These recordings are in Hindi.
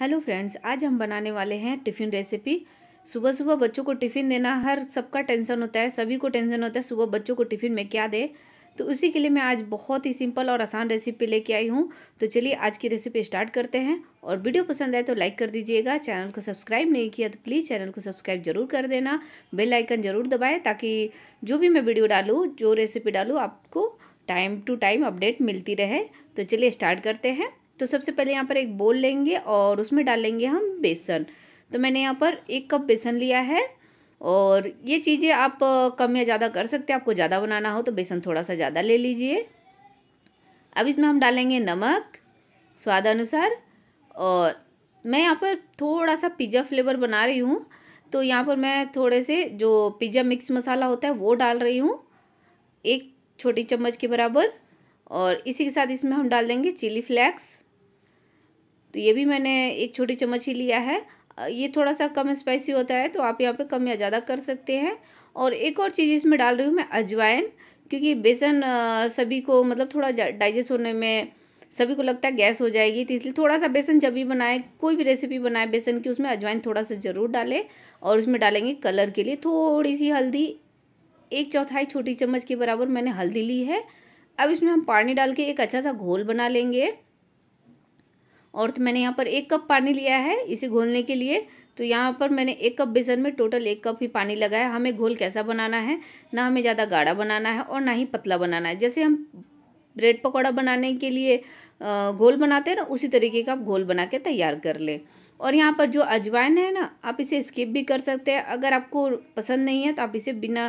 हेलो फ्रेंड्स आज हम बनाने वाले हैं टिफ़िन रेसिपी सुबह सुबह बच्चों को टिफ़िन देना हर सबका टेंशन होता है सभी को टेंशन होता है सुबह बच्चों को टिफ़िन में क्या दे तो उसी के लिए मैं आज बहुत ही सिंपल और आसान रेसिपी लेके आई हूँ तो चलिए आज की रेसिपी स्टार्ट करते हैं और वीडियो पसंद आए तो लाइक कर दीजिएगा चैनल को सब्सक्राइब नहीं किया तो प्लीज़ चैनल को सब्सक्राइब जरूर कर देना बेल आइकन ज़रूर दबाए ताकि जो भी मैं वीडियो डालूँ जो रेसिपी डालूँ आपको टाइम टू टाइम अपडेट मिलती रहे तो चलिए स्टार्ट करते हैं तो सबसे पहले यहाँ पर एक बोल लेंगे और उसमें डालेंगे हम बेसन तो मैंने यहाँ पर एक कप बेसन लिया है और ये चीज़ें आप कम या ज़्यादा कर सकते हैं आपको ज़्यादा बनाना हो तो बेसन थोड़ा सा ज़्यादा ले लीजिए अब इसमें हम डालेंगे नमक स्वाद अनुसार और मैं यहाँ पर थोड़ा सा पिज़्ज़ा फ्लेवर बना रही हूँ तो यहाँ पर मैं थोड़े से जो पिज़्ज़ा मिक्स मसाला होता है वो डाल रही हूँ एक छोटी चम्मच के बराबर और इसी के साथ इसमें हम डाल देंगे चिली फ्लैक्स तो ये भी मैंने एक छोटी चम्मच ही लिया है ये थोड़ा सा कम स्पाइसी होता है तो आप यहाँ पे कम या ज़्यादा कर सकते हैं और एक और चीज़ इसमें डाल रही हूँ मैं अजवाइन क्योंकि बेसन सभी को मतलब थोड़ा डाइजेस्ट होने में सभी को लगता है गैस हो जाएगी तो इसलिए थोड़ा सा बेसन जब भी बनाए कोई भी रेसिपी बनाए बेसन की उसमें अजवाइन थोड़ा सा ज़रूर डालें और उसमें डालेंगे कलर के लिए थोड़ी सी हल्दी एक चौथाई छोटी चम्मच के बराबर मैंने हल्दी ली है अब इसमें हम पानी डाल के एक अच्छा सा घोल बना लेंगे और तो मैंने यहाँ पर एक कप पानी लिया है इसे घोलने के लिए तो यहाँ पर मैंने एक कप बेसन में टोटल एक कप ही पानी लगाया हमें घोल कैसा बनाना है ना हमें ज़्यादा गाढ़ा बनाना है और ना ही पतला बनाना है जैसे हम ब्रेड पकौड़ा बनाने के लिए घोल बनाते हैं ना उसी तरीके का आप घोल बना के तैयार कर लें और यहाँ पर जो अजवाइन है ना आप इसे स्किप भी कर सकते हैं अगर आपको पसंद नहीं है तो आप इसे बिना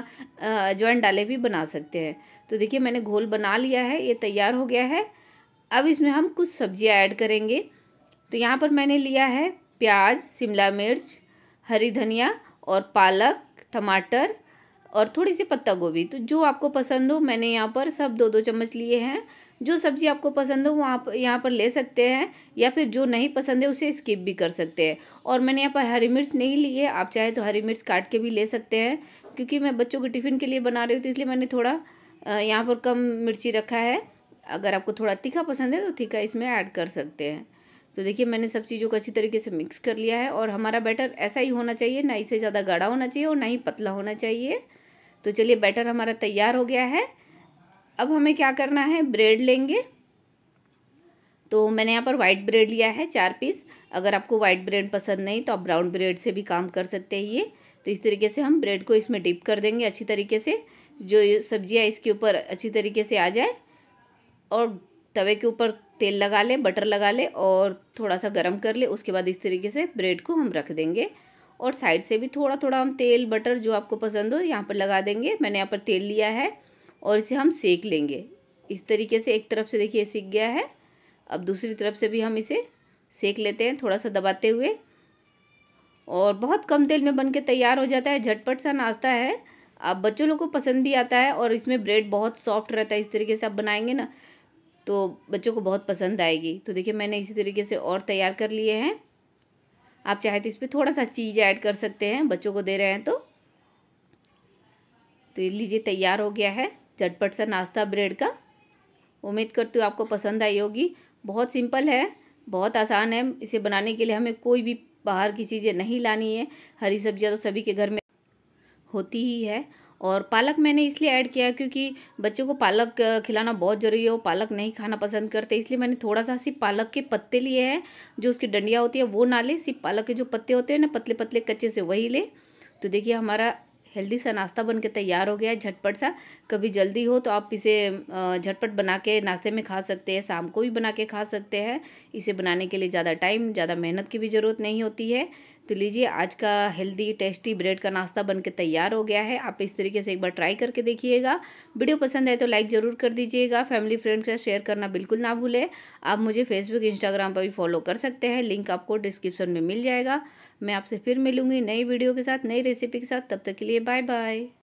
अजवाइन डाले भी बना सकते हैं तो देखिए मैंने घोल बना लिया है ये तैयार हो गया है अब इसमें हम कुछ सब्जियाँ ऐड करेंगे तो यहाँ पर मैंने लिया है प्याज शिमला मिर्च हरी धनिया और पालक टमाटर और थोड़ी सी पत्ता गोभी तो जो आपको पसंद हो मैंने यहाँ पर सब दो दो चम्मच लिए हैं जो सब्ज़ी आपको पसंद हो वो आप यहाँ पर ले सकते हैं या फिर जो नहीं पसंद है उसे स्किप भी कर सकते हैं और मैंने यहाँ पर हरी मिर्च नहीं ली है आप चाहे तो हरी मिर्च काट के भी ले सकते हैं क्योंकि मैं बच्चों के टिफ़िन के लिए बना रही हूँ तो इसलिए मैंने थोड़ा यहाँ पर कम मिर्ची रखा है अगर आपको थोड़ा तीखा पसंद है तो तीखा इसमें ऐड कर सकते हैं तो देखिए मैंने सब चीज़ों को अच्छी तरीके से मिक्स कर लिया है और हमारा बैटर ऐसा ही होना चाहिए ना इसे ज़्यादा गाढ़ा होना चाहिए और ना ही पतला होना चाहिए तो चलिए बैटर हमारा तैयार हो गया है अब हमें क्या करना है ब्रेड लेंगे तो मैंने यहाँ पर वाइट ब्रेड लिया है चार पीस अगर आपको वाइट ब्रेड पसंद नहीं तो आप ब्राउन ब्रेड से भी काम कर सकते हैं ये तो इस तरीके से हम ब्रेड को इसमें डिप कर देंगे अच्छी तरीके से जो सब्जियाँ इसके ऊपर अच्छी तरीके से आ जाए और तवे के ऊपर तेल लगा ले बटर लगा ले और थोड़ा सा गर्म कर ले उसके बाद इस तरीके से ब्रेड को हम रख देंगे और साइड से भी थोड़ा थोड़ा हम तेल बटर जो आपको पसंद हो यहाँ पर लगा देंगे मैंने यहाँ पर तेल लिया है और इसे हम सेक लेंगे इस तरीके से एक तरफ से देखिए सीख गया है अब दूसरी तरफ से भी हम इसे सेक लेते हैं थोड़ा सा दबाते हुए और बहुत कम तेल में बन के तैयार हो जाता है झटपट सा नाश्ता है आप बच्चों लोग को पसंद भी आता है और इसमें ब्रेड बहुत सॉफ्ट रहता है इस तरीके से आप बनाएंगे ना तो बच्चों को बहुत पसंद आएगी तो देखिए मैंने इसी तरीके से और तैयार कर लिए हैं आप चाहे तो इस पर थोड़ा सा चीज़ ऐड कर सकते हैं बच्चों को दे रहे हैं तो तो ये लीजिए तैयार हो गया है झटपट सा नाश्ता ब्रेड का उम्मीद करती हूँ आपको पसंद आई होगी बहुत सिंपल है बहुत आसान है इसे बनाने के लिए हमें कोई भी बाहर की चीज़ें नहीं लानी है हरी सब्जियाँ तो सभी के घर में होती ही है और पालक मैंने इसलिए ऐड किया क्योंकि बच्चों को पालक खिलाना बहुत ज़रूरी है वो पालक नहीं खाना पसंद करते इसलिए मैंने थोड़ा सा सिर्फ पालक के पत्ते लिए हैं जो उसकी डंडियाँ होती है वो ना ले सिर्फ पालक के जो पत्ते होते हैं ना पतले पतले कच्चे से वही ले तो देखिए हमारा हेल्दी सा नाश्ता बन के तैयार हो गया है झटपट सा कभी जल्दी हो तो आप इसे झटपट बना के नाश्ते में खा सकते हैं शाम को भी बना के खा सकते हैं इसे बनाने के लिए ज़्यादा टाइम ज़्यादा मेहनत की भी ज़रूरत नहीं होती है तो लीजिए आज का हेल्दी टेस्टी ब्रेड का नाश्ता बनके तैयार हो गया है आप इस तरीके से एक बार ट्राई करके देखिएगा वीडियो पसंद आए तो लाइक ज़रूर कर दीजिएगा फैमिली फ्रेंड से शेयर करना बिल्कुल ना भूलें आप मुझे फेसबुक इंस्टाग्राम पर भी फॉलो कर सकते हैं लिंक आपको डिस्क्रिप्शन में मिल जाएगा मैं आपसे फिर मिलूँगी नई वीडियो के साथ नई रेसिपी के साथ तब तक के लिए बाय बाय